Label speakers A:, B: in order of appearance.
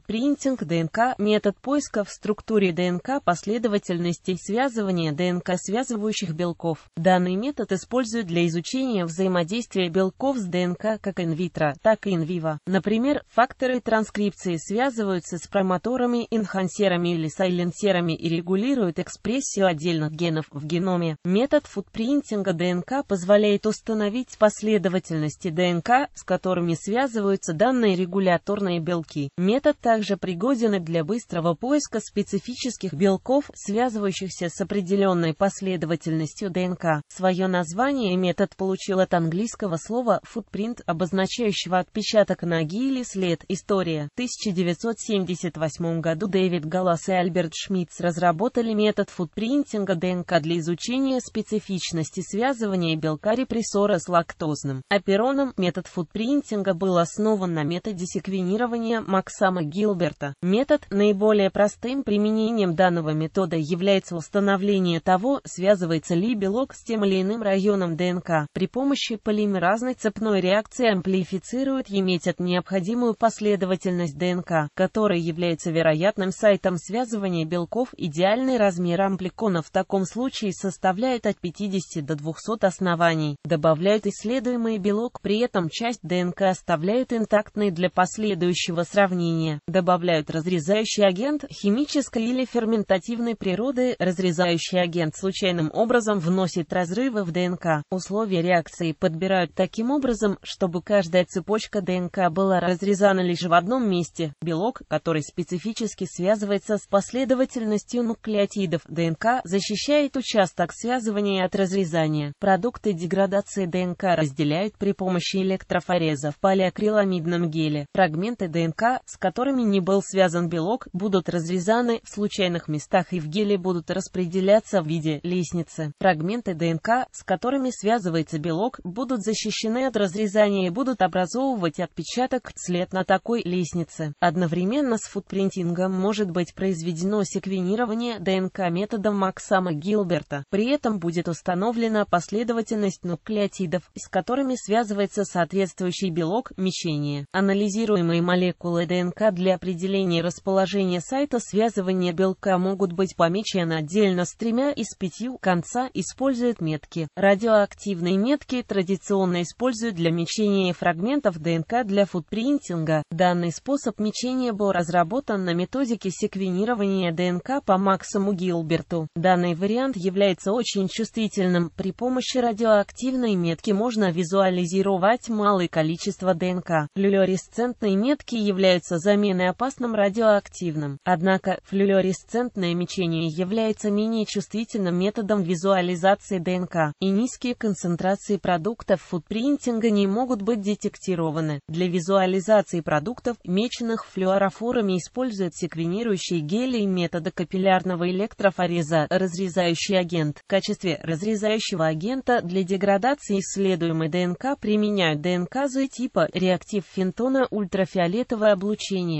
A: Принтинг ДНК – метод поиска в структуре ДНК последовательностей связывания ДНК связывающих белков. Данный метод используют для изучения взаимодействия белков с ДНК как инвитро, так и инвиво. Например, факторы транскрипции связываются с промоторами, инхансерами или сайленсерами и регулируют экспрессию отдельных генов в геноме. Метод футпринтинга ДНК позволяет установить последовательности ДНК, с которыми связываются данные регуляторные белки. Метод также пригоден и для быстрого поиска специфических белков, связывающихся с определенной последовательностью ДНК. Свое название метод получил от английского слова «футпринт», обозначающего отпечаток ноги или след. История. В 1978 году Дэвид Галас и Альберт Шмидц разработали метод футпринтинга ДНК для изучения специфичности связывания белка репрессора с лактозным. опероном. метод футпринтинга был основан на методе секвенирования Максама Гилберта. Метод наиболее простым применением данного метода является установление того, связывается ли белок с тем или иным районом ДНК. При помощи полимеразной цепной реакции амплифицируют и метят необходимую последовательность ДНК, которая является вероятным сайтом связывания белков. Идеальный размер ампликона в таком случае составляет от 50 до 200 оснований. Добавляют исследуемый белок, при этом часть ДНК оставляют интактной для последующего сравнения добавляют разрезающий агент химической или ферментативной природы, разрезающий агент случайным образом вносит разрывы в ДНК. Условия реакции подбирают таким образом, чтобы каждая цепочка ДНК была разрезана лишь в одном месте. Белок, который специфически связывается с последовательностью нуклеотидов ДНК, защищает участок связывания от разрезания. Продукты деградации ДНК разделяют при помощи электрофореза в полиакриламидном геле. Фрагменты ДНК, с которыми которыми не был связан белок, будут разрезаны в случайных местах и в геле будут распределяться в виде лестницы. Фрагменты ДНК, с которыми связывается белок, будут защищены от разрезания и будут образовывать отпечаток след на такой лестнице. Одновременно с футпринтингом может быть произведено секвенирование ДНК методом Максама Гилберта. При этом будет установлена последовательность нуклеотидов, с которыми связывается соответствующий белок мечения. Анализируемые молекулы ДНК для определения расположения сайта связывания белка могут быть помечены отдельно с тремя из пятью конца используют метки. Радиоактивные метки традиционно используют для мечения фрагментов ДНК для футпринтинга. Данный способ мечения был разработан на методике секвенирования ДНК по максиму Гилберту. Данный вариант является очень чувствительным. При помощи радиоактивной метки можно визуализировать малое количество ДНК. Люлересцентные метки являются заметными домены опасным радиоактивным. Однако, флюоресцентное мечение является менее чувствительным методом визуализации ДНК, и низкие концентрации продуктов фудпринтинга не могут быть детектированы. Для визуализации продуктов, меченных флюорофорами, используют секвенирующие гели и метода капиллярного электрофореза, разрезающий агент. В качестве разрезающего агента для деградации исследуемой ДНК применяют днк типа реактив фентона, ультрафиолетовое облучение,